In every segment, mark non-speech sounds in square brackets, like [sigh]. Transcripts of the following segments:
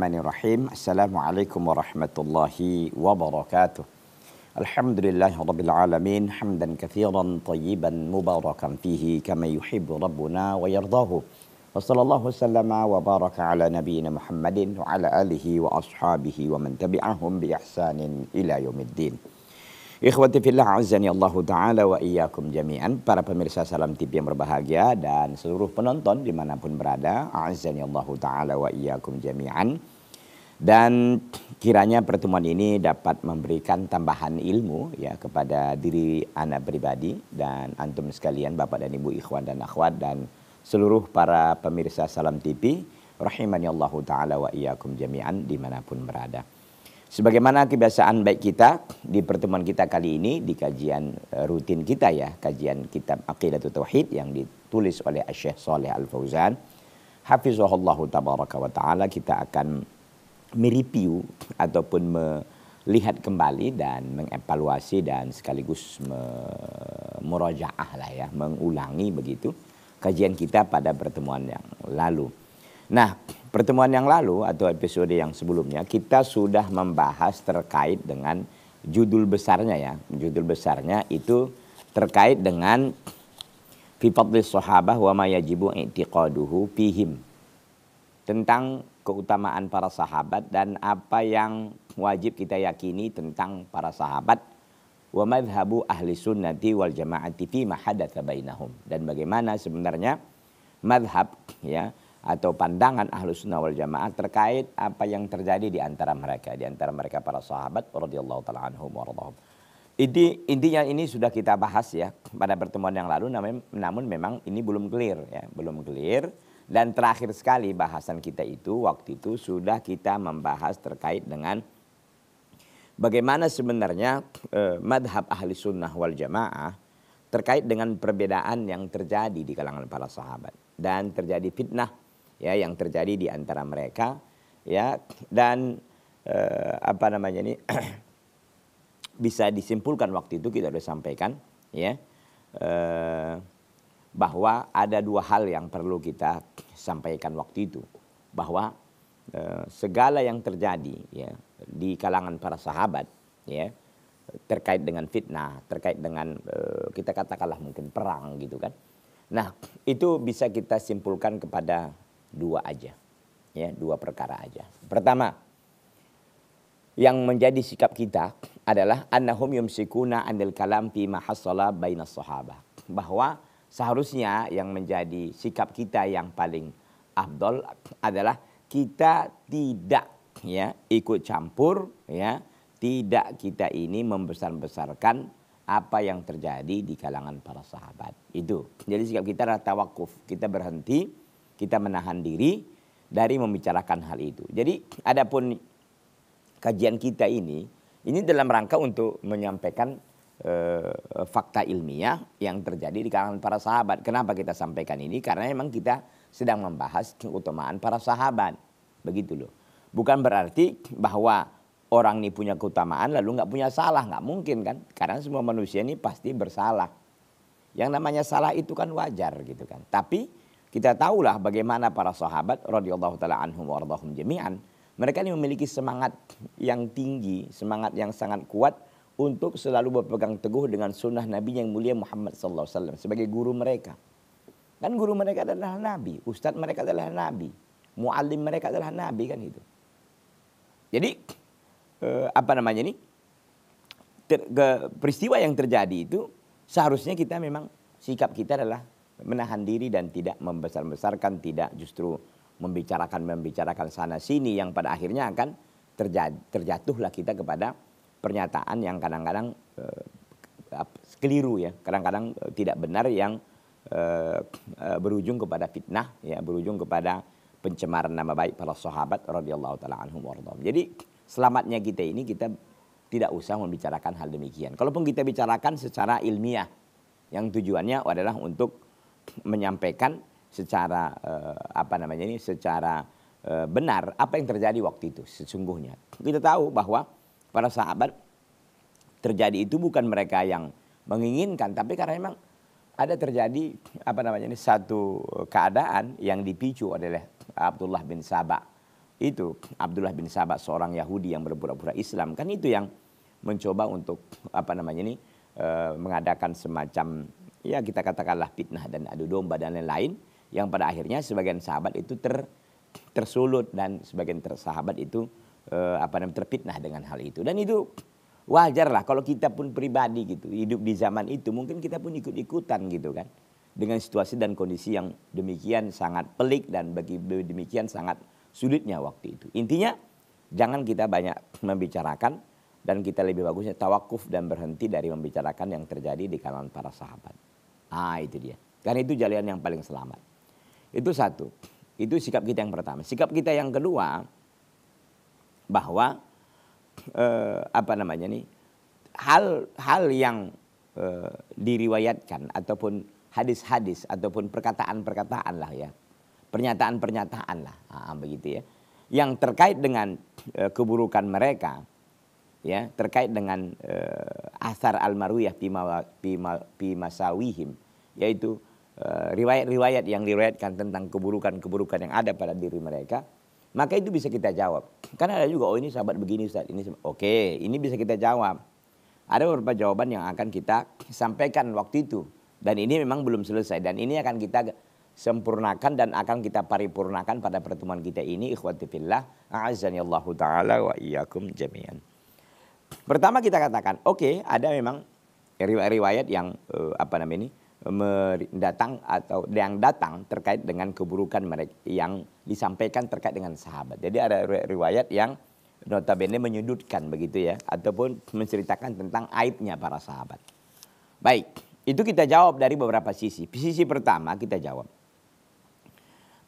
السلام عليكم ورحمة الله وبركاته الحمد لله رب العالمين حمدا كثيرا طيبا مباركا فيه كما يحب ربنا ويرضاه وصلى الله وسلم وبارك على نبينا محمد وعلى آله وأصحابه ومن تبعهم بإحسان إلى يوم الدين Ikhwati fillah azani Allah ta'ala wa iyyakum jami'an Para pemirsa Salam TV yang berbahagia dan seluruh penonton dimanapun berada Azani Allah ta'ala wa iyyakum jami'an Dan kiranya pertemuan ini dapat memberikan tambahan ilmu ya kepada diri anak pribadi Dan antum sekalian bapak dan ibu ikhwan dan akhwat dan seluruh para pemirsa Salam TV Rahimani Allah ta'ala wa iyyakum jami'an dimanapun berada Sebagaimana kebiasaan baik kita di pertemuan kita kali ini di kajian eh, rutin kita ya, kajian kitab Aqidatul Tauhid yang ditulis oleh Syekh Saleh Al-Fauzan. Hafizahullah tabaraka wa taala kita akan mereview ataupun melihat kembali dan mengevaluasi dan sekaligus merajaah lah ya, mengulangi begitu kajian kita pada pertemuan yang lalu. Nah, pertemuan yang lalu atau episode yang sebelumnya kita sudah membahas terkait dengan judul besarnya ya. Judul besarnya itu terkait dengan fi sahabah wa ma yajibu i'tiqaduhu fihim. Tentang keutamaan para sahabat dan apa yang wajib kita yakini tentang para sahabat wa madhabu ahli sunnati wal jama'ati fi ma bainahum dan bagaimana sebenarnya madhab ya atau pandangan ahlu sunnah wal jamaah terkait apa yang terjadi di antara mereka di antara mereka para sahabat radhiyallahu taala anhum waradhahum. Inti, intinya ini sudah kita bahas ya pada pertemuan yang lalu namun, namun memang ini belum clear ya belum clear dan terakhir sekali bahasan kita itu waktu itu sudah kita membahas terkait dengan bagaimana sebenarnya eh, madhab ahli sunnah wal jamaah terkait dengan perbedaan yang terjadi di kalangan para sahabat dan terjadi fitnah ya yang terjadi di antara mereka ya dan eh, apa namanya ini [clears throat] bisa disimpulkan waktu itu kita sudah sampaikan ya eh, bahwa ada dua hal yang perlu kita sampaikan waktu itu bahwa eh, segala yang terjadi ya di kalangan para sahabat ya terkait dengan fitnah terkait dengan eh, kita katakanlah mungkin perang gitu kan nah itu bisa kita simpulkan kepada dua aja. Ya, dua perkara aja. Pertama, yang menjadi sikap kita adalah annahum yumsikuna anil kalam fi mahasala bayna sahaba, Bahwa seharusnya yang menjadi sikap kita yang paling afdol adalah kita tidak ya ikut campur ya tidak kita ini membesar-besarkan apa yang terjadi di kalangan para sahabat. Itu. Jadi sikap kita rata wakuf, Kita berhenti kita menahan diri dari membicarakan hal itu. Jadi adapun kajian kita ini ini dalam rangka untuk menyampaikan eh, fakta ilmiah yang terjadi di kalangan para sahabat. Kenapa kita sampaikan ini? Karena memang kita sedang membahas keutamaan para sahabat. Begitu loh. Bukan berarti bahwa orang ini punya keutamaan lalu nggak punya salah nggak mungkin kan karena semua manusia ini pasti bersalah yang namanya salah itu kan wajar gitu kan tapi kita tahulah bagaimana para sahabat radhiyallahu taala anhum wardahum jami'an. Mereka ini memiliki semangat yang tinggi, semangat yang sangat kuat untuk selalu berpegang teguh dengan sunnah Nabi yang mulia Muhammad sallallahu alaihi wasallam sebagai guru mereka. Kan guru mereka adalah Nabi, ustadz mereka adalah Nabi, muallim mereka adalah Nabi kan itu. Jadi eh, apa namanya ini? peristiwa yang terjadi itu seharusnya kita memang sikap kita adalah menahan diri dan tidak membesar-besarkan, tidak justru membicarakan-membicarakan sana sini yang pada akhirnya akan terjatuhlah kita kepada pernyataan yang kadang-kadang uh, keliru ya, kadang-kadang eh, tidak benar yang uh, berujung kepada fitnah ya, berujung kepada pencemaran nama baik para sahabat radhiyallahu taala anhum warahmatullahi Jadi selamatnya kita ini kita tidak usah membicarakan hal demikian. Kalaupun kita bicarakan secara ilmiah yang tujuannya adalah untuk menyampaikan secara uh, apa namanya ini secara uh, benar apa yang terjadi waktu itu sesungguhnya. Kita tahu bahwa para sahabat terjadi itu bukan mereka yang menginginkan tapi karena memang ada terjadi apa namanya ini satu keadaan yang dipicu oleh Abdullah bin Sabah itu Abdullah bin Sabah seorang Yahudi yang berpura-pura Islam kan itu yang mencoba untuk apa namanya ini eh, mengadakan semacam ya kita katakanlah fitnah dan adu domba dan lain-lain yang pada akhirnya sebagian sahabat itu ter tersulut dan sebagian tersahabat itu eh, apa namanya terfitnah dengan hal itu dan itu wajarlah kalau kita pun pribadi gitu hidup di zaman itu mungkin kita pun ikut-ikutan gitu kan dengan situasi dan kondisi yang demikian sangat pelik dan bagi demikian sangat sulitnya waktu itu intinya jangan kita banyak membicarakan dan kita lebih bagusnya tawakuf dan berhenti dari membicarakan yang terjadi di kalangan para sahabat. Ah itu dia. Karena itu jalan yang paling selamat. Itu satu. Itu sikap kita yang pertama. Sikap kita yang kedua bahwa eh, apa namanya nih hal-hal yang eh, diriwayatkan ataupun hadis-hadis ataupun perkataan-perkataan lah ya pernyataan-pernyataan lah ah, begitu ya yang terkait dengan eh, keburukan mereka ya terkait dengan uh, asar almaruyah pima pima pimasawihim yaitu eh, riwayat-riwayat uh, yang diriwayatkan tentang keburukan-keburukan yang ada pada diri mereka maka itu bisa kita jawab karena ada juga oh ini sahabat begini Ustaz ini oke okay, ini bisa kita jawab ada beberapa jawaban yang akan kita sampaikan waktu itu dan ini memang belum selesai dan ini akan kita sempurnakan dan akan kita paripurnakan pada pertemuan kita ini ikhwati fillah a'azzani taala wa iyyakum jami'an Pertama kita katakan, oke okay, ada memang riwayat yang uh, apa namanya ini mendatang atau yang datang terkait dengan keburukan mereka yang disampaikan terkait dengan sahabat. Jadi ada riwayat yang notabene menyudutkan begitu ya ataupun menceritakan tentang aibnya para sahabat. Baik, itu kita jawab dari beberapa sisi. Sisi pertama kita jawab.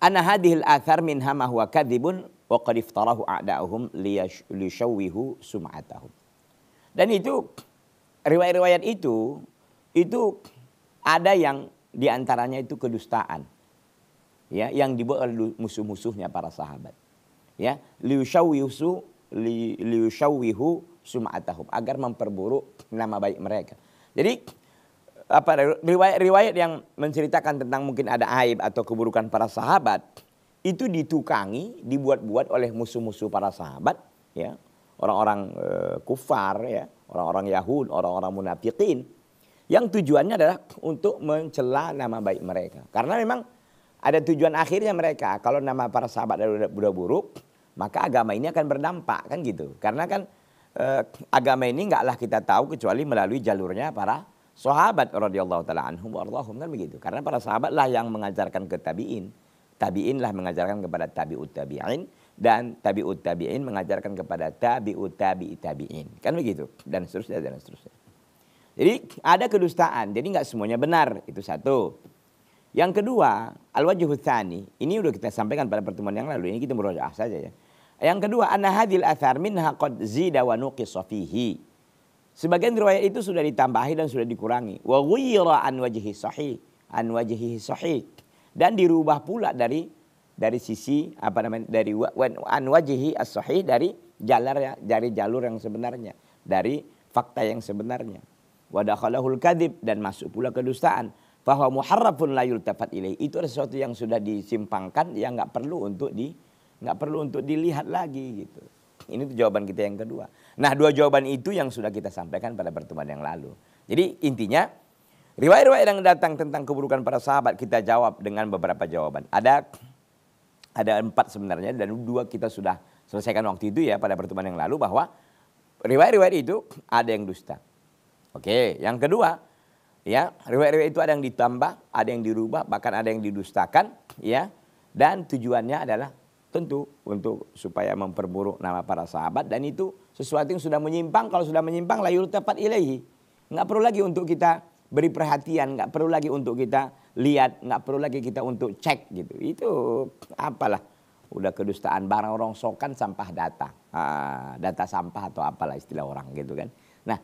Ana hadhil athar minha ma huwa kadhibun wa qad iftarahu a'da'uhum liyashawwihu sum'atahum. Dan itu riwayat-riwayat itu itu ada yang diantaranya itu kedustaan ya yang dibuat oleh musuh-musuhnya para sahabat ya liushawihu liushawihu sumatahum agar memperburuk nama baik mereka jadi apa riwayat-riwayat yang menceritakan tentang mungkin ada aib atau keburukan para sahabat itu ditukangi dibuat-buat oleh musuh-musuh para sahabat ya orang-orang uh, kufar ya, orang-orang Yahud, orang-orang munafikin yang tujuannya adalah untuk mencela nama baik mereka. Karena memang ada tujuan akhirnya mereka. Kalau nama para sahabat budak buruk, maka agama ini akan berdampak kan gitu. Karena kan uh, agama ini enggaklah kita tahu kecuali melalui jalurnya para sahabat radhiyallahu taala anhum warḍahum kan begitu. Karena para sahabatlah yang mengajarkan ke tabi'in. tabiinlah mengajarkan kepada tabi'ut tabi'in dan tabi'ut tabi'in mengajarkan kepada tabi'ut tabi tabi'in. Kan begitu dan seterusnya dan seterusnya. Jadi ada kedustaan, jadi nggak semuanya benar, itu satu. Yang kedua, al wajhuthani ini udah kita sampaikan pada pertemuan yang lalu, ini kita murojaah saja ya. Yang kedua, an hadil athar minha qad zida wa Sebagian riwayat itu sudah ditambahi dan sudah dikurangi. Wa ghuyira an wajhi sahih, an wajhi sahih. Dan dirubah pula dari dari sisi apa namanya dari anwajihi as sahih dari jalur ya dari jalur yang sebenarnya dari fakta yang sebenarnya wadakhalahul kadib dan masuk pula kedustaan bahwa muharrafun la yultafat ilaih itu adalah sesuatu yang sudah disimpangkan yang nggak perlu untuk di nggak perlu untuk dilihat lagi gitu ini tuh jawaban kita yang kedua nah dua jawaban itu yang sudah kita sampaikan pada pertemuan yang lalu jadi intinya riwayat-riwayat yang datang tentang keburukan para sahabat kita jawab dengan beberapa jawaban ada ada empat sebenarnya dan dua kita sudah selesaikan waktu itu ya pada pertemuan yang lalu bahwa riwayat-riwayat itu ada yang dusta. Oke, yang kedua ya riwayat-riwayat itu ada yang ditambah, ada yang dirubah, bahkan ada yang didustakan ya. Dan tujuannya adalah tentu untuk supaya memperburuk nama para sahabat dan itu sesuatu yang sudah menyimpang kalau sudah menyimpang layur tepat ilahi nggak perlu lagi untuk kita beri perhatian nggak perlu lagi untuk kita lihat, nggak perlu lagi kita untuk cek gitu. Itu apalah, udah kedustaan barang rongsokan sampah data, ah, data sampah atau apalah istilah orang gitu kan. Nah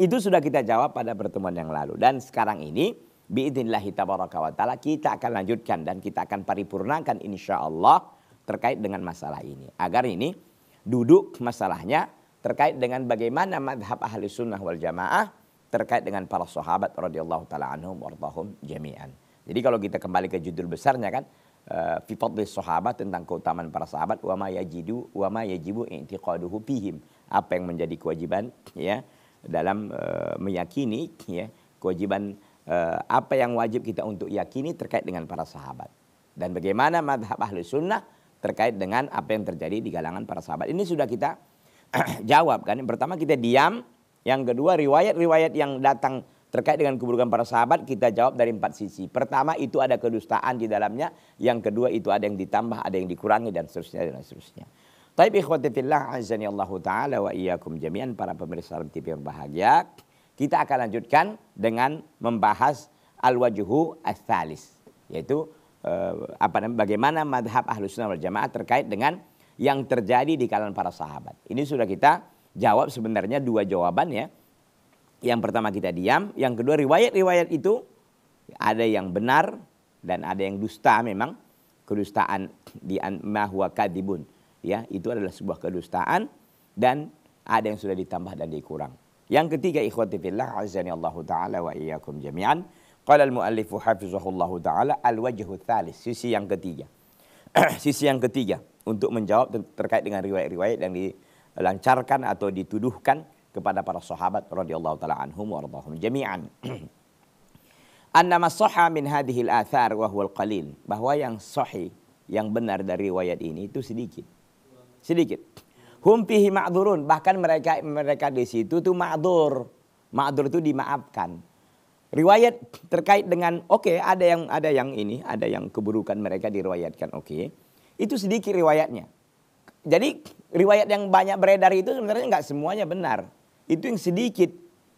itu sudah kita jawab pada pertemuan yang lalu dan sekarang ini kita tabaraka wa ta'ala kita akan lanjutkan dan kita akan paripurnakan insya Allah terkait dengan masalah ini. Agar ini duduk masalahnya terkait dengan bagaimana madhab ahli sunnah wal jamaah terkait dengan para sahabat radhiyallahu taala anhum wardahum jami'an. Jadi kalau kita kembali ke judul besarnya kan eh, fi fadlis sahabat tentang keutamaan para sahabat wa ma yajidu wa ma yajibu i'tiqaduhu fihim apa yang menjadi kewajiban ya dalam uh, meyakini ya kewajiban uh, apa yang wajib kita untuk yakini terkait dengan para sahabat dan bagaimana madhab ahli sunnah terkait dengan apa yang terjadi di kalangan para sahabat ini sudah kita [clears throat] jawab kan pertama kita diam yang kedua riwayat-riwayat yang datang Terkait dengan keburukan para sahabat kita jawab dari empat sisi. Pertama itu ada kedustaan di dalamnya, yang kedua itu ada yang ditambah, ada yang dikurangi dan seterusnya dan seterusnya. Taib ikhwati fillah azani Allah taala wa iyyakum jami'an para pemirsa alam TV yang bahagia. Kita akan lanjutkan dengan membahas al-wajhu ats thalis yaitu eh, apa namanya bagaimana madhab ahlus sunnah wal jamaah terkait dengan yang terjadi di kalangan para sahabat. Ini sudah kita jawab sebenarnya dua jawaban ya yang pertama kita diam, yang kedua riwayat-riwayat itu ada yang benar dan ada yang dusta memang. Kedustaan di mahwa kadibun. Ya, itu adalah sebuah kedustaan dan ada yang sudah ditambah dan dikurang. Yang ketiga ikhwati fillah azani Allah taala wa iyyakum jami'an. Qala al-muallif hafizahullah taala al-wajhu thalis sisi yang ketiga. [clears throat] sisi yang ketiga untuk menjawab terkait dengan riwayat-riwayat yang dilancarkan atau dituduhkan kepada para sahabat radhiyallahu taala anhum radhahum jami'an. [clears throat] Annama sahha min al athar wa al qalil. Bahwa yang sahih, yang benar dari riwayat ini itu sedikit. Sedikit. Hum fihi ma'dzurun, bahkan mereka mereka di situ tuh ma'dzur. Ma'dzur itu dimaafkan. Riwayat terkait dengan oke okay, ada yang ada yang ini, ada yang keburukan mereka diriwayatkan oke. Okay. Itu sedikit riwayatnya. Jadi riwayat yang banyak beredar itu sebenarnya nggak semuanya benar itu yang sedikit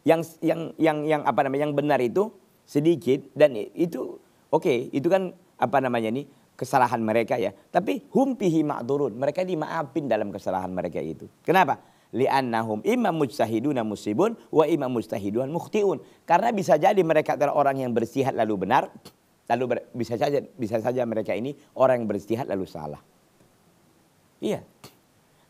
yang yang yang yang apa namanya yang benar itu sedikit dan itu oke okay, itu kan apa namanya nih kesalahan mereka ya tapi humpihi ma'durun mereka dimaafin dalam kesalahan mereka itu kenapa li'annahum imam mujtahiduna musibun wa imam mujtahiduna mukhtiun karena bisa jadi mereka adalah orang yang bersihat lalu benar lalu ber, bisa saja bisa saja mereka ini orang yang bersihat lalu salah iya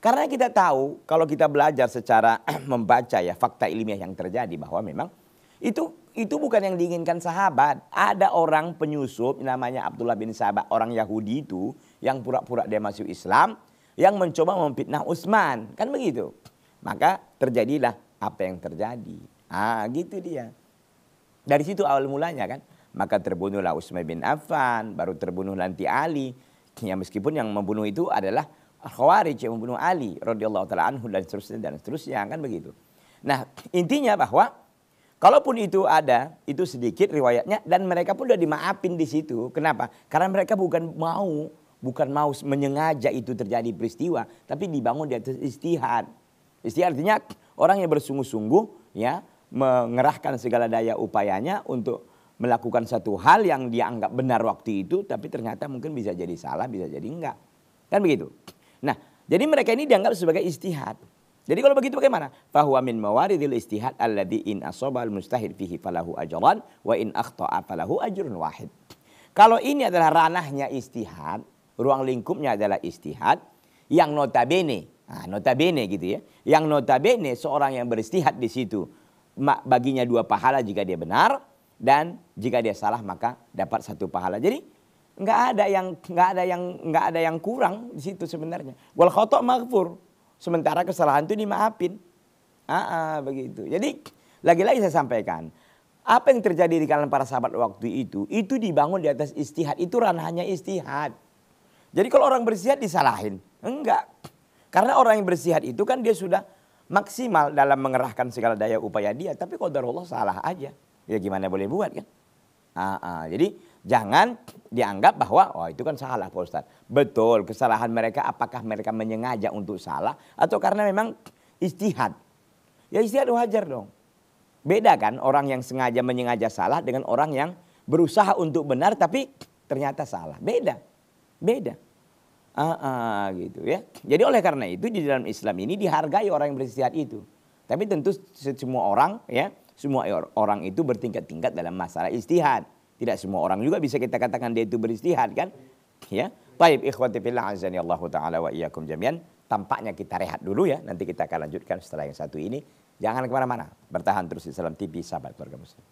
karena kita tahu kalau kita belajar secara [clears throat] membaca ya fakta ilmiah yang terjadi bahwa memang itu itu bukan yang diinginkan sahabat. Ada orang penyusup namanya Abdullah bin Sabah orang Yahudi itu yang pura-pura dia masuk Islam yang mencoba memfitnah Utsman kan begitu. Maka terjadilah apa yang terjadi. Ah gitu dia. Dari situ awal mulanya kan. Maka terbunuhlah Utsman bin Affan, baru terbunuh nanti Ali. Ya meskipun yang membunuh itu adalah Khawarij yang membunuh Ali radhiyallahu taala anhu dan seterusnya dan seterusnya kan begitu. Nah, intinya bahwa kalaupun itu ada, itu sedikit riwayatnya dan mereka pun sudah dimaafin di situ. Kenapa? Karena mereka bukan mau bukan mau menyengaja itu terjadi peristiwa, tapi dibangun di atas istihad. Istihad artinya orang yang bersungguh-sungguh ya mengerahkan segala daya upayanya untuk melakukan satu hal yang dianggap benar waktu itu tapi ternyata mungkin bisa jadi salah bisa jadi enggak kan begitu Nah, jadi mereka ini dianggap sebagai istihad. Jadi kalau begitu bagaimana? Fahuwa min mawaridil istihad alladhi in asobal mustahid fihi falahu ajran wa in akhto'a falahu ajrun wahid. Kalau ini adalah ranahnya istihad, ruang lingkupnya adalah istihad yang notabene, nah, notabene gitu ya. Yang notabene seorang yang beristihad di situ baginya dua pahala jika dia benar dan jika dia salah maka dapat satu pahala. Jadi nggak ada yang nggak ada yang nggak ada yang kurang di situ sebenarnya. Wal khotok maghfur. Sementara kesalahan itu dimaafin. Ah, ah begitu. Jadi lagi-lagi saya sampaikan, apa yang terjadi di kalangan para sahabat waktu itu, itu dibangun di atas istihad. Itu ranahnya istihad. Jadi kalau orang bersihat disalahin, enggak. Karena orang yang bersihat itu kan dia sudah maksimal dalam mengerahkan segala daya upaya dia, tapi kalau Allah salah aja. Ya gimana boleh buat kan? Ah, ah. Jadi Jangan dianggap bahwa oh itu kan salah Pak Ustaz. Betul kesalahan mereka apakah mereka menyengaja untuk salah atau karena memang istihad. Ya istihad wajar dong. Beda kan orang yang sengaja menyengaja salah dengan orang yang berusaha untuk benar tapi ternyata salah. Beda. Beda. Ah, ah gitu ya. Jadi oleh karena itu di dalam Islam ini dihargai orang yang beristihad itu. Tapi tentu semua orang ya, semua orang itu bertingkat-tingkat dalam masalah istihad. Tidak semua orang juga bisa kita katakan dia itu beristihad kan? Ya. Baik, ikhwati fillah azani Allah taala wa iyyakum jami'an. Tampaknya kita rehat dulu ya. Nanti kita akan lanjutkan setelah yang satu ini. Jangan kemana-mana. Bertahan terus di Salam TV, sahabat keluarga muslim.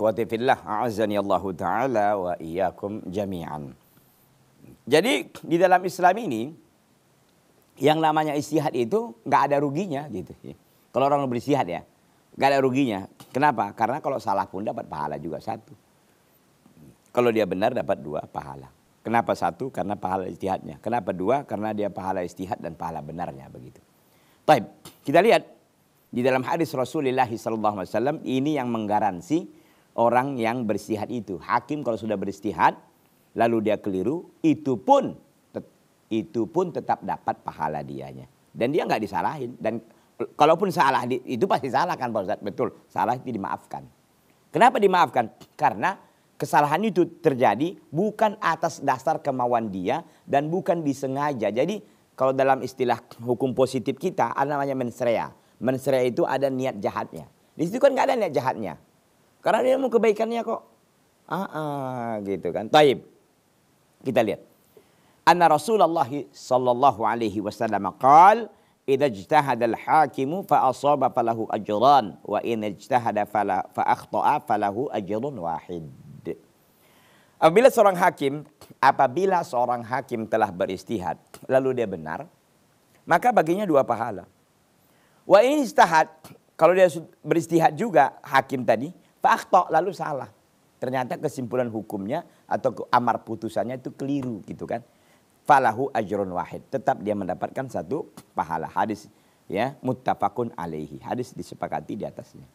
ikhwati fillah a'azani Allah taala wa iyyakum jami'an. Jadi di dalam Islam ini yang namanya istihad itu nggak ada ruginya gitu. Kalau orang beristihad ya, nggak ada ruginya. Kenapa? Karena kalau salah pun dapat pahala juga satu. Kalau dia benar dapat dua pahala. Kenapa satu? Karena pahala istihadnya. Kenapa dua? Karena dia pahala istihad dan pahala benarnya begitu. Taib, kita lihat di dalam hadis Rasulullah SAW ini yang menggaransi orang yang beristihad itu. Hakim kalau sudah beristihad lalu dia keliru, itu pun itu pun tetap dapat pahala dianya. Dan dia nggak disalahin dan kalaupun salah itu pasti salah kan Pak Ustaz? Betul. Salah itu dimaafkan. Kenapa dimaafkan? Karena kesalahan itu terjadi bukan atas dasar kemauan dia dan bukan disengaja. Jadi kalau dalam istilah hukum positif kita ada namanya mensrea. Mensrea itu ada niat jahatnya. Di situ kan nggak ada niat jahatnya. Karena dia mau kebaikannya kok. Ah, ah gitu kan. Taib. Kita lihat. Anna Rasulullah sallallahu alaihi wasallam qaal idza ijtahada al-hakimu fa asaba falahu ajran wa in ijtahada fala fa akhta'a falahu ajrun wahid. Apabila seorang hakim, apabila seorang hakim telah beristihad lalu dia benar, maka baginya dua pahala. Wa in istihad, kalau dia beristihad juga hakim tadi, Pak Tok lalu salah. Ternyata kesimpulan hukumnya atau amar putusannya itu keliru gitu kan. Falahu ajrun wahid. Tetap dia mendapatkan satu pahala. Hadis ya muttafaqun alaihi. Hadis disepakati di atasnya.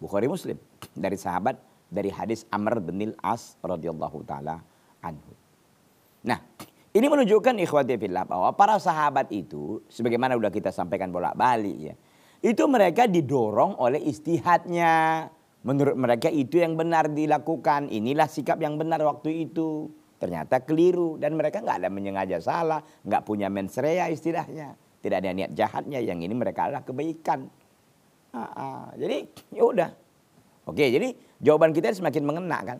Bukhari Muslim dari sahabat dari hadis Amr bin As radhiyallahu taala anhu. Nah, ini menunjukkan ikhwati fillah bahwa para sahabat itu sebagaimana sudah kita sampaikan bolak-balik ya. Itu mereka didorong oleh istihadnya. Menurut mereka itu yang benar dilakukan. Inilah sikap yang benar waktu itu. Ternyata keliru dan mereka nggak ada menyengaja salah, nggak punya mens rea istilahnya, tidak ada niat jahatnya. Yang ini mereka adalah kebaikan. Ah, ah, Jadi ya udah. Oke, jadi jawaban kita semakin mengena kan.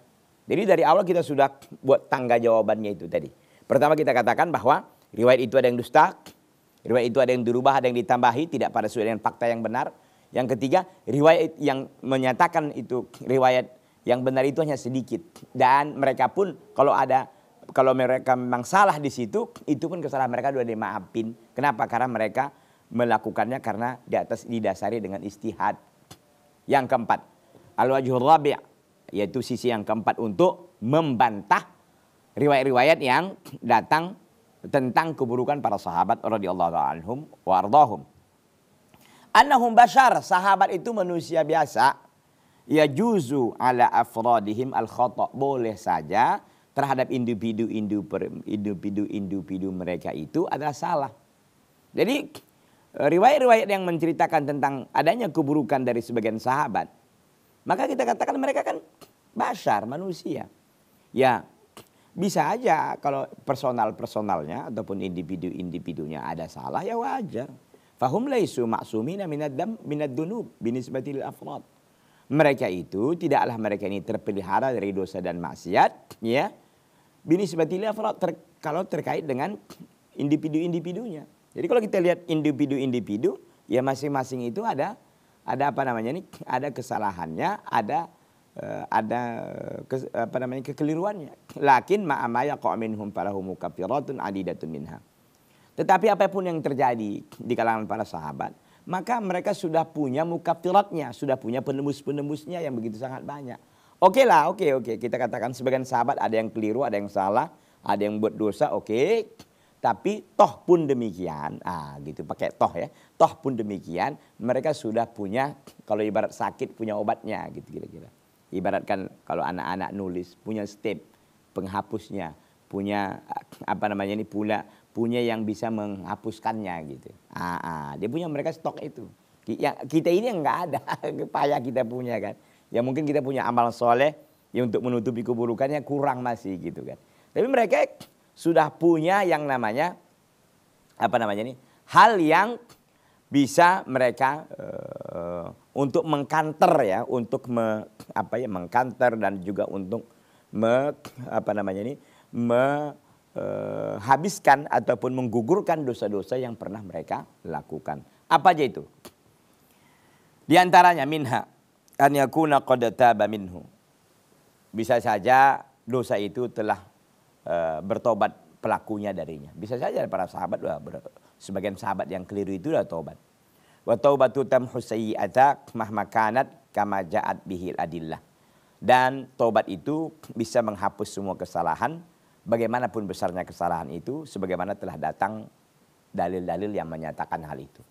Jadi dari awal kita sudah buat tangga jawabannya itu tadi. Pertama kita katakan bahwa riwayat itu ada yang dusta, riwayat itu ada yang dirubah, ada yang ditambahi, tidak pada sesuai dengan fakta yang benar. Yang ketiga, riwayat yang menyatakan itu riwayat yang benar itu hanya sedikit dan mereka pun kalau ada kalau mereka memang salah di situ itu pun kesalahan mereka sudah dimaafin. Kenapa? Karena mereka melakukannya karena di atas didasari dengan istihad. Yang keempat, al-wajhur rabi' yaitu sisi yang keempat untuk membantah riwayat-riwayat yang datang tentang keburukan para sahabat radhiyallahu anhum wa ardhahum. Anahum bashar, sahabat itu manusia biasa. Ya juzu ala afrodihim al khotob boleh saja terhadap individu-individu individu-individu mereka itu adalah salah. Jadi riwayat-riwayat yang menceritakan tentang adanya keburukan dari sebagian sahabat, maka kita katakan mereka kan bashar manusia. Ya, bisa aja kalau personal-personalnya ataupun individu-individunya ada salah ya wajar. Fahum laisu maksumina minad dam minad dunub binisbatil afrad. Mereka itu tidaklah mereka ini terpelihara dari dosa dan maksiat ya. Binisbatil afrad ter, kalau terkait dengan individu-individunya. Jadi kalau kita lihat individu-individu ya masing-masing itu ada ada apa namanya ini ada kesalahannya, ada uh, ada eh, ke, apa namanya kekeliruannya. Lakin ma'amaya qauminhum falahum kafiratun adidatun minha. Tetapi apapun yang terjadi di kalangan para sahabat, maka mereka sudah punya mukaftiratnya, sudah punya penembus-penembusnya yang begitu sangat banyak. Oke okay lah, oke okay, oke. Okay. Kita katakan sebagian sahabat ada yang keliru, ada yang salah, ada yang buat dosa, oke. Okay. Tapi toh pun demikian, ah gitu pakai toh ya. Toh pun demikian, mereka sudah punya kalau ibarat sakit punya obatnya gitu kira-kira. Ibaratkan kalau anak-anak nulis punya step penghapusnya, punya ah, apa namanya ini pula punya yang bisa menghapuskannya gitu. Ah, ah. dia punya mereka stok itu. Ya, kita ini enggak ada, [laughs] payah kita punya kan. Ya mungkin kita punya amal soleh ya untuk menutupi keburukannya kurang masih gitu kan. Tapi mereka sudah punya yang namanya apa namanya ini hal yang bisa mereka uh, untuk mengkanter ya, untuk me, apa ya mengkanter dan juga untuk me, apa namanya ini me, eh, habiskan ataupun menggugurkan dosa-dosa yang pernah mereka lakukan. Apa aja itu? Di antaranya minha an yakuna qad taba minhu. Bisa saja dosa itu telah e, bertobat pelakunya darinya. Bisa saja para sahabat ber, sebagian sahabat yang keliru itu sudah tobat. Wa taubatu mahma mahmakanat kama ja'at bihil adillah. Dan tobat itu bisa menghapus semua kesalahan bagaimanapun besarnya kesalahan itu, sebagaimana telah datang dalil-dalil yang menyatakan hal itu.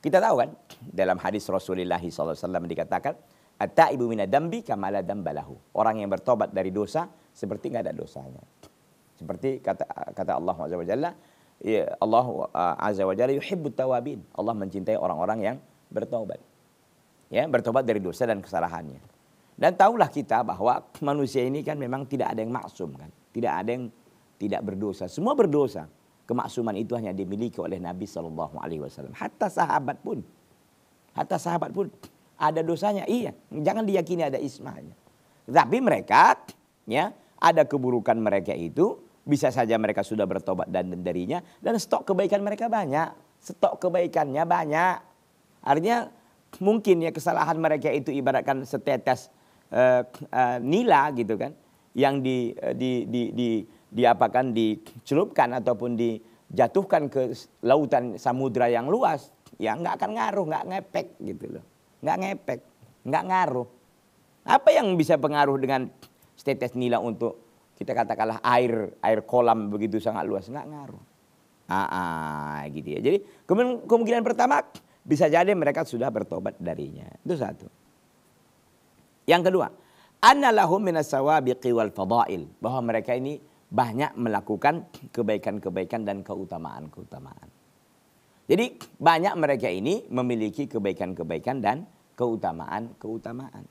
Kita tahu kan, dalam hadis Rasulullah SAW dikatakan, ibu mina dambi kamala dambalahu. Orang yang bertobat dari dosa seperti nggak ada dosanya. Seperti kata kata Allah Azza wa ya Allah uh, Azza wa Jalla yuhibbut tawabin. Allah mencintai orang-orang yang bertobat. Ya, bertobat dari dosa dan kesalahannya. Dan tahulah kita bahwa manusia ini kan memang tidak ada yang maksum kan. Tidak ada yang tidak berdosa. Semua berdosa. Kemaksuman itu hanya dimiliki oleh Nabi Shallallahu Alaihi Wasallam. Hatta sahabat pun, hatta sahabat pun ada dosanya. Iya, jangan diyakini ada ismahnya. Tapi mereka, ya, ada keburukan mereka itu bisa saja mereka sudah bertobat dan darinya dan stok kebaikan mereka banyak, stok kebaikannya banyak. Artinya mungkin ya kesalahan mereka itu ibaratkan setetes uh, eh, uh, eh, nila gitu kan yang di, di, di, di, diapakan dicelupkan ataupun dijatuhkan ke lautan samudra yang luas ya nggak akan ngaruh nggak ngepek gitu loh nggak ngepek nggak ngaruh apa yang bisa pengaruh dengan status nila untuk kita katakanlah air air kolam begitu sangat luas nggak ngaruh ah, gitu ya jadi kemungkinan pertama bisa jadi mereka sudah bertobat darinya itu satu yang kedua Analahum lahum wal fadail bahwa mereka ini banyak melakukan kebaikan-kebaikan dan keutamaan-keutamaan. Jadi banyak mereka ini memiliki kebaikan-kebaikan dan keutamaan-keutamaan.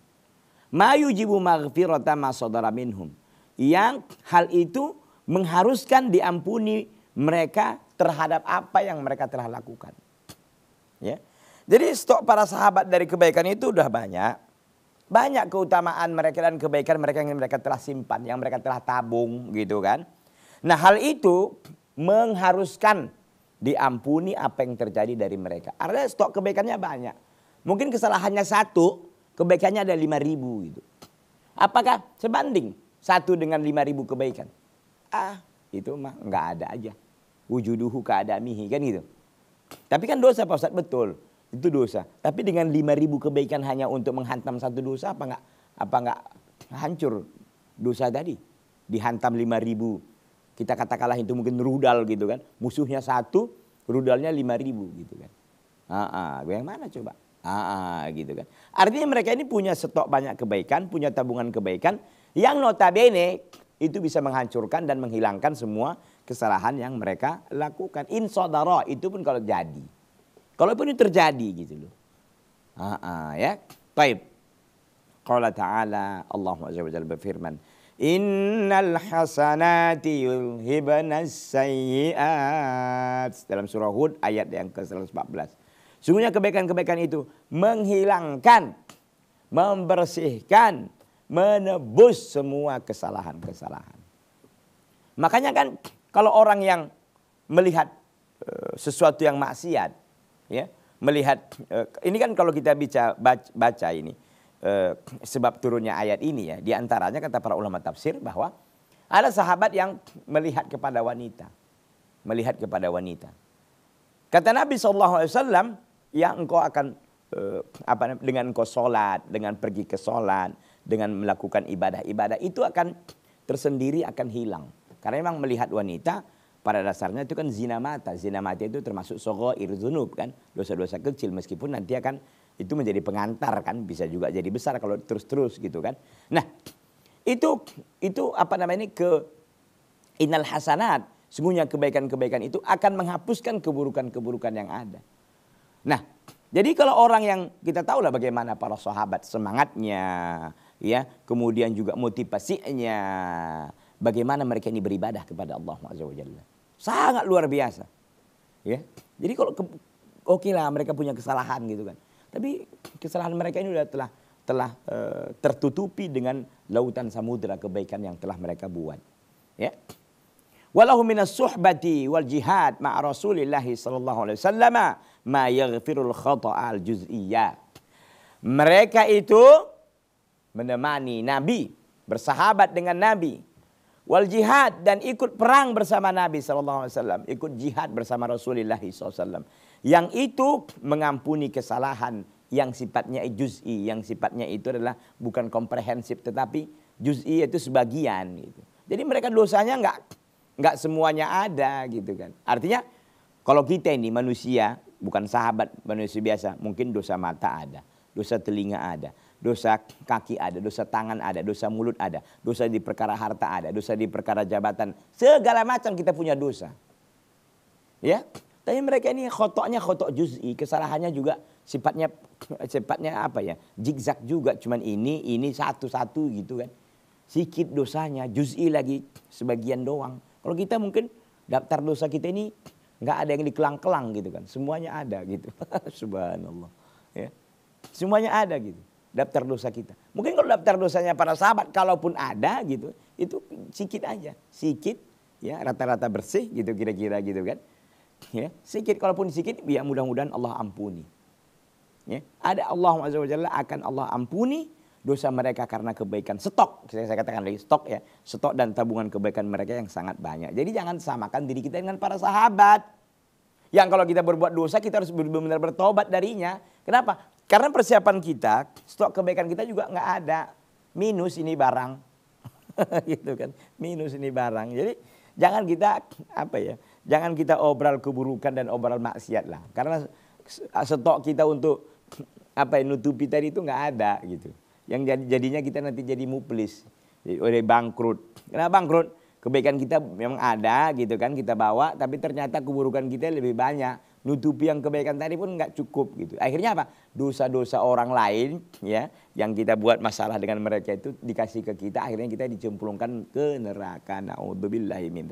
Ma yujibu maghfirata ma sadara minhum. Yang hal itu mengharuskan diampuni mereka terhadap apa yang mereka telah lakukan. Ya. Jadi stok para sahabat dari kebaikan itu udah banyak. Banyak keutamaan mereka dan kebaikan mereka yang mereka telah simpan, yang mereka telah tabung gitu kan. Nah hal itu mengharuskan diampuni apa yang terjadi dari mereka. Artinya stok kebaikannya banyak. Mungkin kesalahannya satu, kebaikannya ada lima ribu gitu. Apakah sebanding satu dengan lima ribu kebaikan? Ah, itu mah nggak ada aja. Wujuduhu keadamihi kan gitu. Tapi kan dosa Pak Ustaz betul itu dosa. Tapi dengan 5000 kebaikan hanya untuk menghantam satu dosa apa enggak apa enggak hancur dosa tadi? Dihantam 5000. Kita katakanlah itu mungkin rudal gitu kan. Musuhnya satu, rudalnya 5000 gitu kan. Ah, ah, yang mana coba? Ah, gitu kan. Artinya mereka ini punya stok banyak kebaikan, punya tabungan kebaikan yang notabene itu bisa menghancurkan dan menghilangkan semua kesalahan yang mereka lakukan. Insodara itu pun kalau jadi. Kalaupun itu terjadi gitu loh. Ha -ha, ya. Baik. Qala ta'ala Allah Azza wa Jalla berfirman, "Innal hasanati yulhibna sayyi'at." Dalam surah Hud ayat yang ke-114. Sungguhnya kebaikan-kebaikan itu menghilangkan, membersihkan, menebus semua kesalahan-kesalahan. Makanya kan kalau orang yang melihat eh, sesuatu yang maksiat, ya melihat uh, ini kan kalau kita baca baca, ini uh, sebab turunnya ayat ini ya diantaranya kata para ulama tafsir bahwa ada sahabat yang melihat kepada wanita melihat kepada wanita kata Nabi saw yang engkau akan uh, apa dengan engkau sholat dengan pergi ke sholat dengan melakukan ibadah-ibadah itu akan tersendiri akan hilang karena memang melihat wanita pada dasarnya itu kan zina mata. Zina mata itu termasuk sogo irzunub kan. Dosa-dosa kecil meskipun nanti akan itu menjadi pengantar kan. Bisa juga jadi besar kalau terus-terus gitu kan. Nah itu itu apa namanya ini ke inal hasanat. Sungguhnya kebaikan-kebaikan itu akan menghapuskan keburukan-keburukan yang ada. Nah jadi kalau orang yang kita tahu lah bagaimana para sahabat semangatnya, ya kemudian juga motivasinya, bagaimana mereka ini beribadah kepada Allah Azza wa Jalla. Sangat luar biasa. Ya. Jadi kalau oke okay lah mereka punya kesalahan gitu kan. Tapi kesalahan mereka ini sudah telah telah e, tertutupi dengan lautan samudra kebaikan yang telah mereka buat. Ya. Walahu minas suhbati wal jihad ma Rasulillah sallallahu alaihi wasallam ma yaghfirul khata'a al juziyyah Mereka itu menemani Nabi, bersahabat dengan Nabi, wal jihad dan ikut perang bersama Nabi saw, ikut jihad bersama Rasulullah SAW. Yang itu mengampuni kesalahan yang sifatnya juz'i, yang sifatnya itu adalah bukan komprehensif tetapi juz'i itu sebagian gitu. Jadi mereka dosanya enggak, enggak semuanya ada gitu kan. Artinya kalau kita ini manusia bukan sahabat manusia biasa, mungkin dosa mata ada, dosa telinga ada dosa kaki ada, dosa tangan ada, dosa mulut ada, dosa di perkara harta ada, dosa di perkara jabatan, segala macam kita punya dosa. Ya, tapi mereka ini khotoknya khotok juz'i, kesalahannya juga sifatnya sifatnya apa ya? Zigzag juga, cuman ini ini satu-satu gitu kan. Sikit dosanya, juz'i lagi sebagian doang. Kalau kita mungkin daftar dosa kita ini nggak ada yang dikelang-kelang gitu kan. Semuanya ada gitu. [laughs] Subhanallah. Ya. Semuanya ada gitu daftar dosa kita. Mungkin kalau daftar dosanya para sahabat kalaupun ada gitu, itu sikit aja, sikit ya rata-rata bersih gitu kira-kira gitu kan. Ya, sikit kalaupun sikit ya mudah-mudahan Allah ampuni. Ya, ada Allah Azza wa akan Allah ampuni dosa mereka karena kebaikan stok saya, saya katakan lagi stok ya stok dan tabungan kebaikan mereka yang sangat banyak jadi jangan samakan diri kita dengan para sahabat yang kalau kita berbuat dosa kita harus benar-benar bertobat darinya kenapa karena persiapan kita, stok kebaikan kita juga nggak ada. Minus ini barang. [laughs] gitu kan. Minus ini barang. Jadi jangan kita apa ya? Jangan kita obral keburukan dan obral maksiat lah. Karena stok kita untuk apa yang nutupi tadi itu nggak ada gitu. Yang jadinya kita nanti jadi muplis. Oleh bangkrut. Kenapa bangkrut? Kebaikan kita memang ada gitu kan kita bawa tapi ternyata keburukan kita lebih banyak nutupi yang kebaikan tadi pun nggak cukup gitu. Akhirnya apa? Dosa-dosa orang lain ya yang kita buat masalah dengan mereka itu dikasih ke kita akhirnya kita dicemplungkan ke neraka. Nauzubillahi min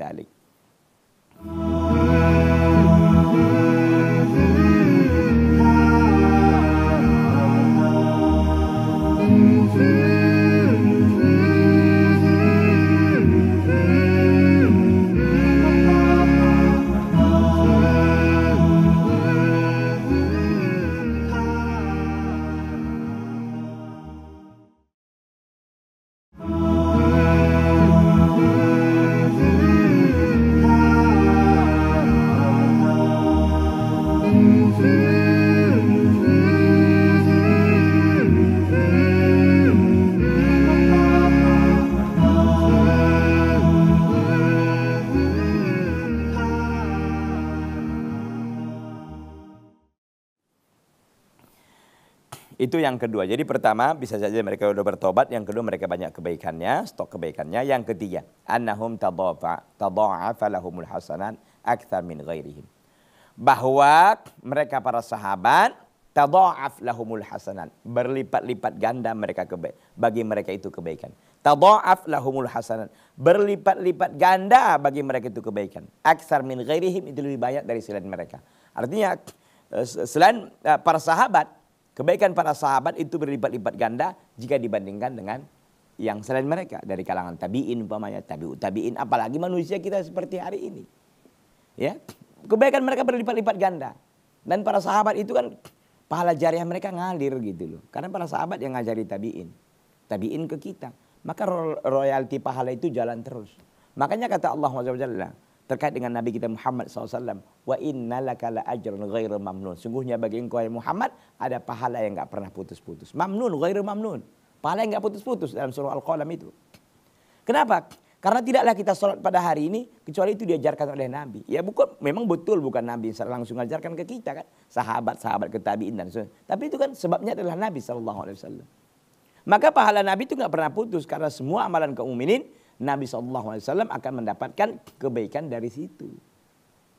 Itu yang kedua. Jadi pertama bisa saja mereka sudah bertobat, yang kedua mereka banyak kebaikannya, stok kebaikannya. Yang ketiga, annahum tadha'afa lahumul hasanat akthar min ghairihim. Bahwa mereka para sahabat tadha'af lahumul hasanat, berlipat-lipat ganda mereka kebaik. Bagi mereka itu kebaikan. Tadha'af lahumul hasanat, berlipat-lipat ganda bagi mereka itu kebaikan. Akthar min ghairihim itu lebih banyak dari selain mereka. Artinya eh, selain eh, para sahabat Kebaikan para sahabat itu berlipat-lipat ganda jika dibandingkan dengan yang selain mereka dari kalangan tabiin umpamanya tabiut tabiin apalagi manusia kita seperti hari ini ya kebaikan mereka berlipat-lipat ganda dan para sahabat itu kan pahala jariah mereka ngalir gitu loh karena para sahabat yang ngajari tabiin tabiin ke kita maka royalti pahala itu jalan terus makanya kata Allah Subhanahu terkait dengan Nabi kita Muhammad SAW. Wa innalaka la ajran ghairu mamnun. Sungguhnya bagi engkau yang Muhammad ada pahala yang enggak pernah putus-putus. Mamnun ghairu mamnun. Pahala yang enggak putus-putus dalam surah Al-Qalam itu. Kenapa? Karena tidaklah kita sholat pada hari ini kecuali itu diajarkan oleh Nabi. Ya bukan, memang betul bukan Nabi langsung ajarkan ke kita kan. Sahabat-sahabat ketabiin dan sebagainya. Tapi itu kan sebabnya adalah Nabi SAW. Maka pahala Nabi itu nggak pernah putus karena semua amalan kaum mukminin Nabi SAW akan mendapatkan kebaikan dari situ.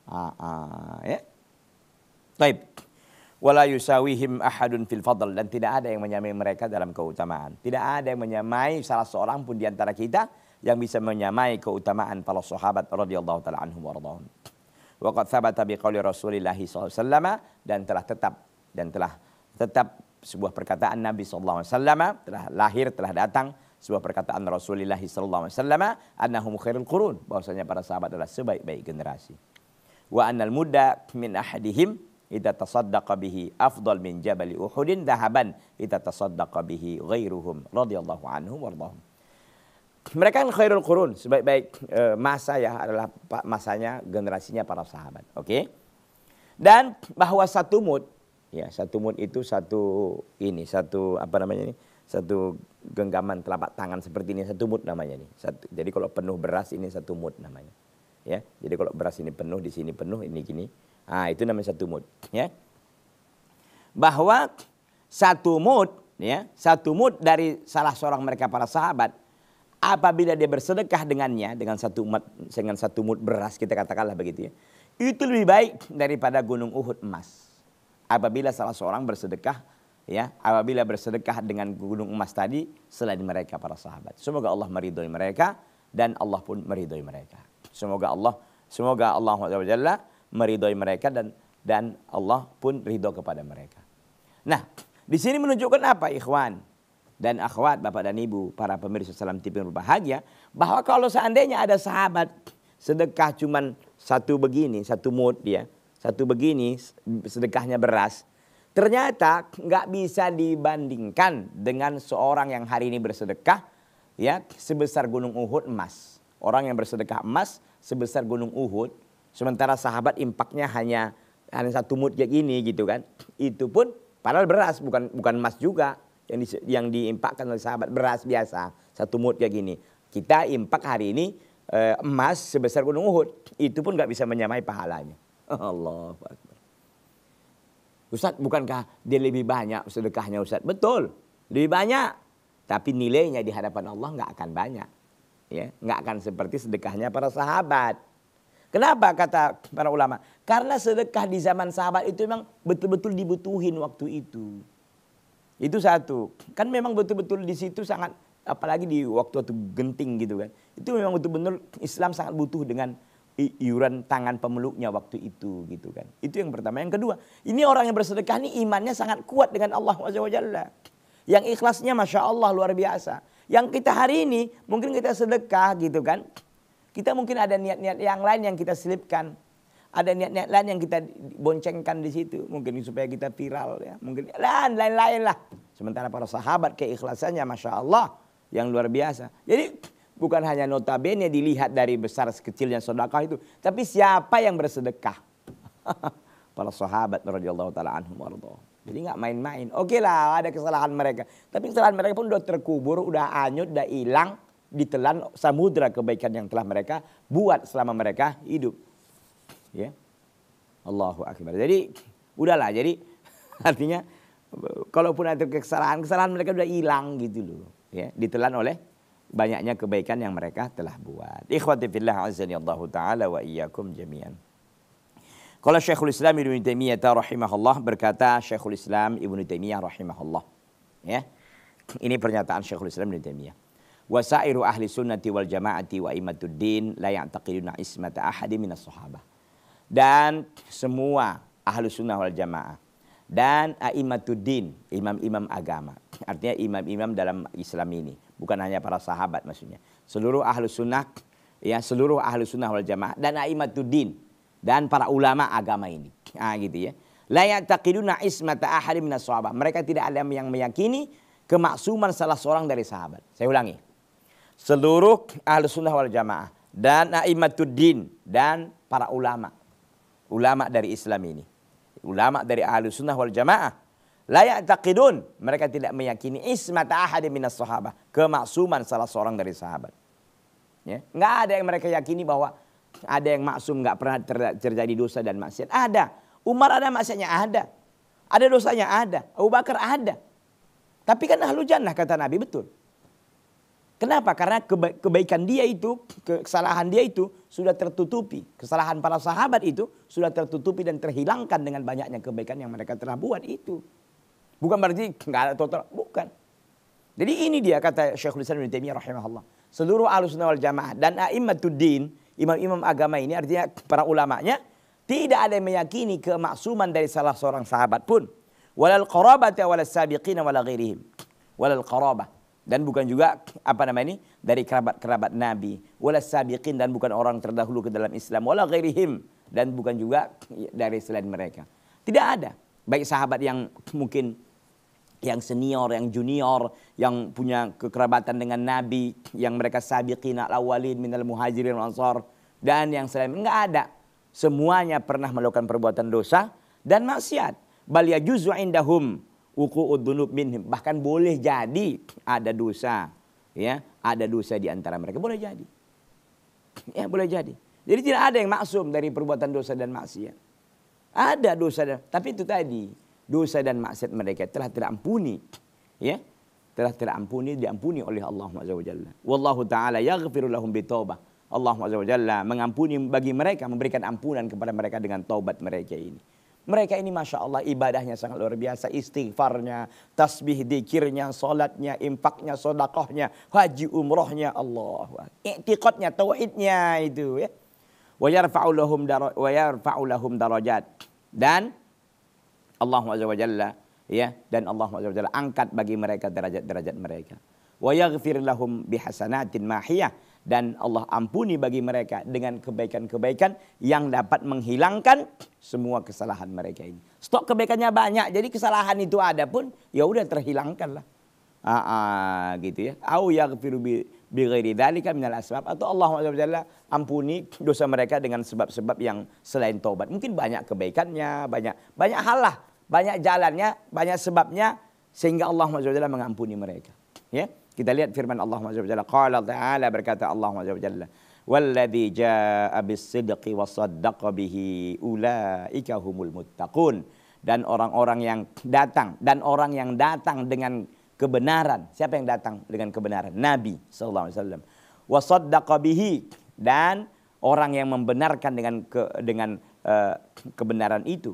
Ah, ah, ya. Taib. Wala yusawihim ahadun fil fadl. Dan tidak ada yang menyamai mereka dalam keutamaan. Tidak ada yang menyamai salah seorang pun di antara kita yang bisa menyamai keutamaan para sahabat radhiyallahu taala anhum warḍahum. Wa qad thabata biqauli Rasulillah sallallahu dan telah tetap dan telah tetap sebuah perkataan Nabi sallallahu alaihi wasallam telah lahir telah datang sebuah perkataan Rasulullah SAW alaihi annahum khairul qurun bahwasanya para sahabat adalah sebaik-baik generasi. Wa annal muda min ahadihim idza tasaddaqa bihi afdal min jabali Uhudin dahaban idza tasaddaqa bihi ghairuhum radhiyallahu anhum wardahum. Mereka yang khairul qurun sebaik-baik e, masa ya adalah masanya generasinya para sahabat. Oke. Okay? Dan bahwa satu mud ya satu mud itu satu ini satu apa namanya ini satu genggaman telapak tangan seperti ini satu mut namanya nih. Satu, jadi kalau penuh beras ini satu mut namanya. Ya. Jadi kalau beras ini penuh di sini penuh ini gini. Ah itu namanya satu mut ya. Bahwa satu mut ya, satu mut dari salah seorang mereka para sahabat apabila dia bersedekah dengannya dengan satu mud dengan satu mut beras kita katakanlah begitu ya. Itu lebih baik daripada gunung Uhud emas. Apabila salah seorang bersedekah ya apabila bersedekah dengan gunung emas tadi selain mereka para sahabat. Semoga Allah meridhoi mereka dan Allah pun meridhoi mereka. Semoga Allah semoga Allah Jalla meridhoi mereka dan dan Allah pun ridho kepada mereka. Nah, di sini menunjukkan apa ikhwan dan akhwat Bapak dan Ibu para pemirsa salam TV yang berbahagia bahwa kalau seandainya ada sahabat sedekah cuman satu begini, satu mood dia, satu begini sedekahnya beras, Ternyata nggak bisa dibandingkan dengan seorang yang hari ini bersedekah ya sebesar gunung Uhud emas. Orang yang bersedekah emas sebesar gunung Uhud, sementara sahabat impaknya hanya hanya satu mut kayak gini gitu kan. Itu pun padahal beras bukan bukan emas juga yang di, yang diimpakkan oleh sahabat beras biasa satu mut kayak gini. Kita impak hari ini eh, emas sebesar gunung Uhud, itu pun nggak bisa menyamai pahalanya. [laughs] Allah Akbar. Ustaz bukankah dia lebih banyak sedekahnya Ustaz? Betul, lebih banyak. Tapi nilainya di hadapan Allah nggak akan banyak. ya Nggak akan seperti sedekahnya para sahabat. Kenapa kata para ulama? Karena sedekah di zaman sahabat itu memang betul-betul dibutuhin waktu itu. Itu satu. Kan memang betul-betul di situ sangat apalagi di waktu-waktu genting gitu kan. Itu memang betul-betul Islam sangat butuh dengan iuran tangan pemeluknya waktu itu gitu kan. Itu yang pertama. Yang kedua, ini orang yang bersedekah ini imannya sangat kuat dengan Allah Jalla. Yang ikhlasnya Masya Allah luar biasa. Yang kita hari ini mungkin kita sedekah gitu kan. Kita mungkin ada niat-niat yang lain yang kita selipkan. Ada niat-niat lain yang kita boncengkan di situ. Mungkin supaya kita viral ya. Mungkin lain-lain lah. Sementara para sahabat keikhlasannya Masya Allah yang luar biasa. Jadi bukan hanya notabene dilihat dari besar sekecilnya sedekah itu, tapi siapa yang bersedekah. [laughs] Para sahabat radhiyallahu taala anhum warḍahum. Jadi nggak main-main. Oke okay lah ada kesalahan mereka. Tapi kesalahan mereka pun udah terkubur, udah hanyut, udah hilang. Ditelan samudra kebaikan yang telah mereka buat selama mereka hidup. Ya. Allahu Akbar. Jadi udahlah. Jadi [laughs] artinya kalaupun ada kesalahan, kesalahan mereka udah hilang gitu loh. Ya, ditelan oleh banyaknya kebaikan yang mereka telah buat. Ikhwati fillah azani Allah taala wa iyyakum jami'an. Kalau Syekhul Islam Ibnu Taimiyah rahimahullah berkata Syekhul Islam Ibnu Taimiyah rahimahullah. Ya. Ini pernyataan Syekhul Islam Ibnu Taimiyah. Wasairu ahli sunnati wal jama'ati wa imatuddin la ya'taqiduna ismata ahadi minas sahabah. Dan semua ahli sunnah wal jamaah dan a'immatuddin, imam-imam agama. Artinya imam-imam dalam Islam ini bukan hanya para sahabat maksudnya. Seluruh ahlu sunnah, ya seluruh ahlu sunnah wal jamaah dan aimatuddin dan para ulama agama ini. ah gitu ya. La yataqiduna ismata ahadin minas sahabat. Mereka tidak ada yang meyakini kemaksuman salah seorang dari sahabat. Saya ulangi. Seluruh ahlu sunnah wal jamaah dan aimatuddin dan para ulama. Ulama dari Islam ini. Ulama dari ahlu sunnah wal jamaah Layak taqidun. Mereka tidak meyakini ismat ahad minas sahabat Kemaksuman salah seorang dari sahabat. Ya. Nggak ada yang mereka yakini bahwa ada yang maksum nggak pernah terjadi dosa dan maksiat. Ada. Umar ada maksiatnya ada. Ada dosanya ada. Abu Bakar ada. Tapi kan ahlu jannah kata Nabi betul. Kenapa? Karena kebaikan dia itu, kesalahan dia itu sudah tertutupi. Kesalahan para sahabat itu sudah tertutupi dan terhilangkan dengan banyaknya kebaikan yang mereka telah buat itu. Bukan berarti nggak ada total, bukan. Jadi ini dia kata Syekhul Islam Ibn Taimiyah rahimahullah. Seluruh alus wal jamaah dan a'immatud din, imam-imam agama ini artinya para ulamanya tidak ada yang meyakini kemaksuman dari salah seorang sahabat pun. Walal ya walal sabiqina wala ghairihim. Walal qarabah dan bukan juga apa namanya ini dari kerabat-kerabat Nabi wala sabiqin dan bukan orang terdahulu ke dalam Islam wala ghairihim dan bukan juga dari selain mereka tidak ada baik sahabat yang mungkin yang senior, yang junior, yang punya kekerabatan dengan Nabi, yang mereka sabiqin al min minal muhajirin al ansar dan yang selain enggak ada. Semuanya pernah melakukan perbuatan dosa dan maksiat. balia yajuzu indahum wuqu'ud dzunub minhum. Bahkan boleh jadi ada dosa, ya, ada dosa di antara mereka boleh jadi. Ya, boleh jadi. Jadi tidak ada yang maksum dari perbuatan dosa dan maksiat. Ada dosa dan tapi itu tadi dosa dan maksiat mereka telah terampuni. Ya, telah terampuni diampuni oleh Allah Jalla. Wallahu taala yaghfiru lahum taubah. Allah Jalla mengampuni bagi mereka, memberikan ampunan kepada mereka dengan taubat mereka ini. Mereka ini Masya Allah ibadahnya sangat luar biasa. Istighfarnya, tasbih dikirnya, solatnya, impaknya, sodakohnya, haji umrohnya Allah. Iktikotnya, tauhidnya itu ya. faulahum darajat. Dan Allah Azza wa Jalla ya dan Allah Azza wa Jalla angkat bagi mereka derajat-derajat mereka. Wa yaghfir lahum bihasanatin mahiyah dan Allah ampuni bagi mereka dengan kebaikan-kebaikan yang dapat menghilangkan semua kesalahan mereka ini. Stok kebaikannya banyak, jadi kesalahan itu ada pun ya udah terhilangkan lah. Aa ah, ah, gitu ya. Au yaghfiru bi bi ghairi minal asbab atau Allah Subhanahu ampuni dosa mereka dengan sebab-sebab yang selain taubat. Mungkin banyak kebaikannya, banyak banyak hal lah banyak jalannya, banyak sebabnya sehingga Allah SWT mengampuni mereka. Ya. Kita lihat firman Allah SWT. qala ta'ala berkata Allah SWT. "Walladzi jaa'a bis-sidqi wa saddaqa bihi ulaika humul muttaqun." Dan orang-orang yang datang dan orang yang datang dengan kebenaran. Siapa yang datang dengan kebenaran? Nabi saw alaihi Wa saddaqa bihi dan orang yang membenarkan dengan ke, dengan uh, kebenaran itu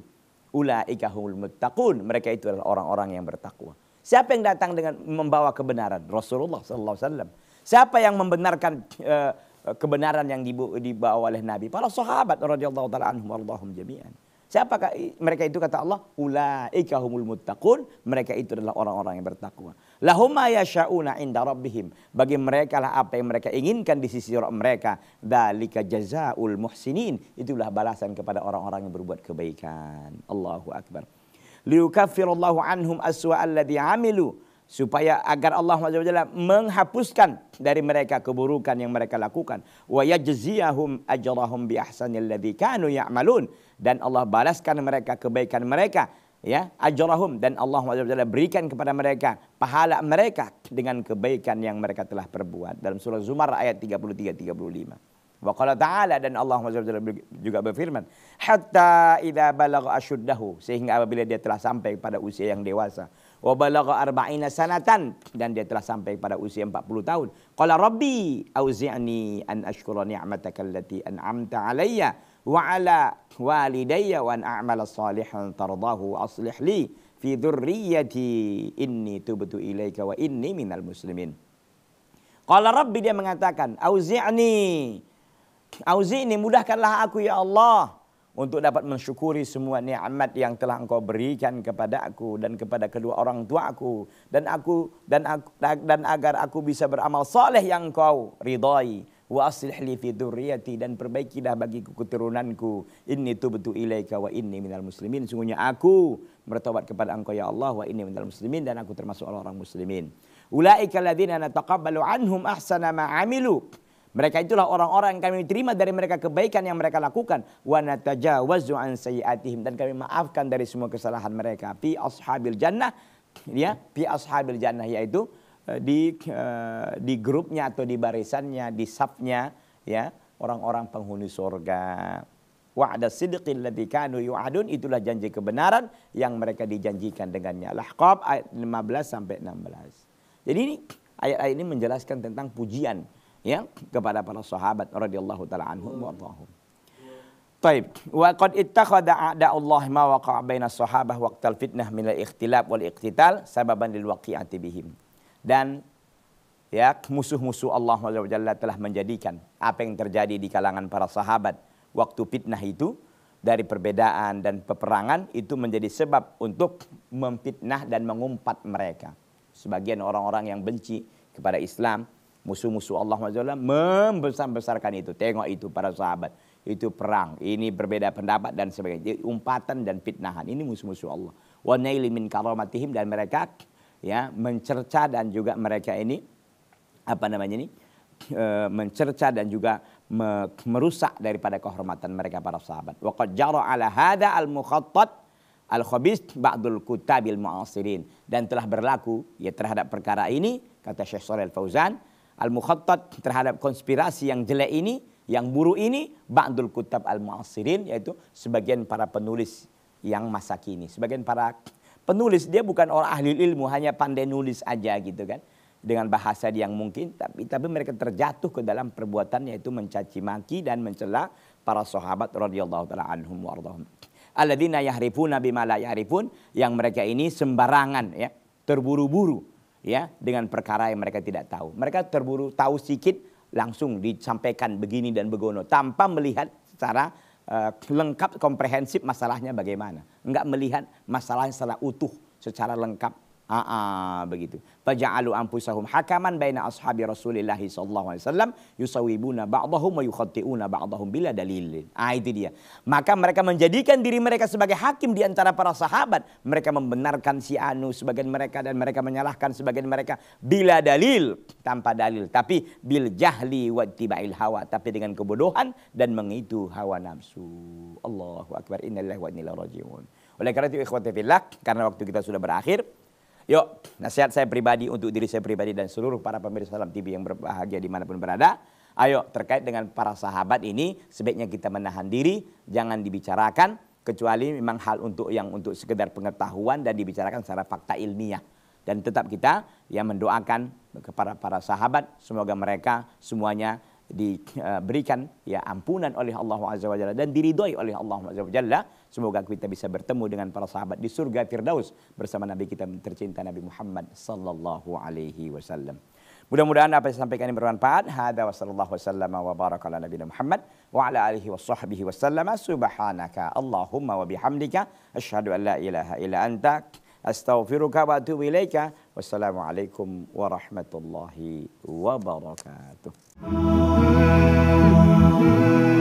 ulaika humul muttaqun. Mereka itu adalah orang-orang yang bertakwa. Siapa yang datang dengan membawa kebenaran? Rasulullah sallallahu alaihi wasallam. Siapa yang membenarkan eh, kebenaran yang dibawa oleh Nabi? Para sahabat radhiyallahu taala anhum jami'an. Siapakah mereka itu kata Allah? Ulaika humul muttaqun. Mereka itu adalah orang-orang yang bertakwa. Lahum yasha'una inda rabbihim. Bagi mereka lah apa yang mereka inginkan di sisi Rabb mereka. Dalika jazaul muhsinin. Itulah balasan kepada orang-orang yang berbuat kebaikan. Allahu akbar. Liukaffirallahu anhum aswa amilu supaya agar Allah SWT menghapuskan dari mereka keburukan yang mereka lakukan wa yajziyahum ajrahum bi ahsani kanu ya'malun dan Allah balaskan mereka kebaikan mereka ya ajrahum dan Allah SWT berikan kepada mereka pahala mereka dengan kebaikan yang mereka telah perbuat dalam surah Zumar ayat 33 35 wa qala ta'ala dan Allah SWT juga berfirman hatta idza balagha ashuddahu sehingga apabila dia telah sampai pada usia yang dewasa wa balagha arba'ina sanatan dan dia telah sampai pada usia 40 tahun qala rabbi auzi'ni an ashkura ni'mataka allati an'amta alayya wa ala walidayya wa an a'mala salihan tardahu aslih li fi dhurriyyati inni tubtu ilaika wa inni minal muslimin qala rabbi dia mengatakan auzi'ni auzi'ni mudahkanlah aku ya allah untuk dapat mensyukuri semua nikmat yang telah engkau berikan kepada aku dan kepada kedua orang tua aku dan aku dan aku dan agar aku bisa beramal saleh yang engkau ridai wa aslih li fi dhurriyyati dan perbaikilah bagiku keturunanku inni tubtu ilaika wa inni minal muslimin sungguhnya aku bertobat kepada engkau ya Allah wa inni minal muslimin dan aku termasuk orang-orang muslimin ulaika alladziina nataqabbalu anhum ahsana ma 'amilu Mereka itulah orang-orang yang kami terima dari mereka kebaikan yang mereka lakukan. Wa natajawazu an sayyiatihim dan kami maafkan dari semua kesalahan mereka. Fi ashabil jannah ya, fi ashabil jannah yaitu eh, di eh, di grupnya atau di barisannya, di subnya, ya, orang-orang penghuni surga. Wa'da sidqin ladzi kanu yu'adun itulah janji kebenaran yang mereka dijanjikan dengannya. Lahqab ayat 15 sampai 16. Jadi ini ayat-ayat ini menjelaskan tentang pujian ya kepada para sahabat radhiyallahu taala anhum wa ardhahum. Taib. Wa qad ittakhadha a'da Allah ma waqa'a baina sahabah waqtal fitnah min al-ikhtilaf wal iqtital sababan lil waqi'ati bihim. Dan ya musuh-musuh Allah Jalla telah menjadikan apa yang terjadi di kalangan para sahabat waktu fitnah itu dari perbedaan dan peperangan itu menjadi sebab untuk memfitnah dan mengumpat mereka. Sebagian orang-orang yang benci kepada Islam musuh-musuh Allah SWT membesar-besarkan itu. Tengok itu para sahabat. Itu perang. Ini berbeda pendapat dan sebagainya. Jadi, umpatan dan fitnahan. Ini musuh-musuh Allah. Wa naili min karamatihim dan mereka ya mencerca dan juga mereka ini apa namanya ini [clears throat] eh, mencerca dan juga merusak daripada kehormatan mereka para sahabat. Wa qad ala hada al mukhattat al khabis ba'dul kutabil mu'asirin dan telah berlaku ya terhadap perkara ini kata Syekh Shalal Fauzan al-mukhattat terhadap konspirasi yang jelek ini, yang buruk ini, ba'dul kutab al-mu'asirin yaitu sebagian para penulis yang masa kini. Sebagian para penulis dia bukan orang ahli ilmu, hanya pandai nulis aja gitu kan. Dengan bahasa yang mungkin, tapi tapi mereka terjatuh ke dalam perbuatan yaitu mencaci maki dan mencela para sahabat radhiyallahu taala anhum wardahum. Alladzina yahrifuna bima la yahrifun yang mereka ini sembarangan ya, terburu-buru ya dengan perkara yang mereka tidak tahu. Mereka terburu tahu sedikit langsung disampaikan begini dan begono tanpa melihat secara uh, lengkap komprehensif masalahnya bagaimana. Enggak melihat masalahnya secara utuh, secara lengkap Aa, begitu. Faja'alu anfusahum hakaman baina ashabi Rasulillah sallallahu alaihi wasallam yusawibuna ba'dahum wa yukhati'una ba'dahum bila dalil. Ah itu dia. Maka mereka menjadikan diri mereka sebagai hakim di antara para sahabat. Mereka membenarkan si anu sebagian mereka dan mereka menyalahkan sebagian mereka bila dalil, tanpa dalil. Tapi bil jahli wa tibail hawa, tapi dengan kebodohan dan mengitu hawa nafsu. Allahu akbar. Innalillahi wa inna ilaihi rajiun. Oleh karena itu ikhwati fillah, karena waktu kita sudah berakhir, Yuk, nasihat saya pribadi untuk diri saya pribadi dan seluruh para pemirsa dalam TV yang berbahagia dimanapun berada. Ayo, terkait dengan para sahabat ini, sebaiknya kita menahan diri, jangan dibicarakan, kecuali memang hal untuk yang untuk sekedar pengetahuan dan dibicarakan secara fakta ilmiah. Dan tetap kita yang mendoakan kepada para sahabat, semoga mereka semuanya diberikan eh, ya ampunan oleh Allah Azza wa Jalla dan diridhoi oleh Allah Azza wa Jalla Semoga kita bisa bertemu dengan para sahabat di surga Firdaus bersama Nabi kita tercinta Nabi Muhammad sallallahu alaihi wasallam. Mudah-mudahan apa yang disampaikan ini bermanfaat. Hadza wa sallallahu wasallam wa baraka ala nabiyina Muhammad wa ala alihi wa sahbihi Subhanaka Allahumma wa bihamdika asyhadu an la ilaha illa anta astaghfiruka wa atubu ilaika. Wassalamualaikum warahmatullahi wabarakatuh.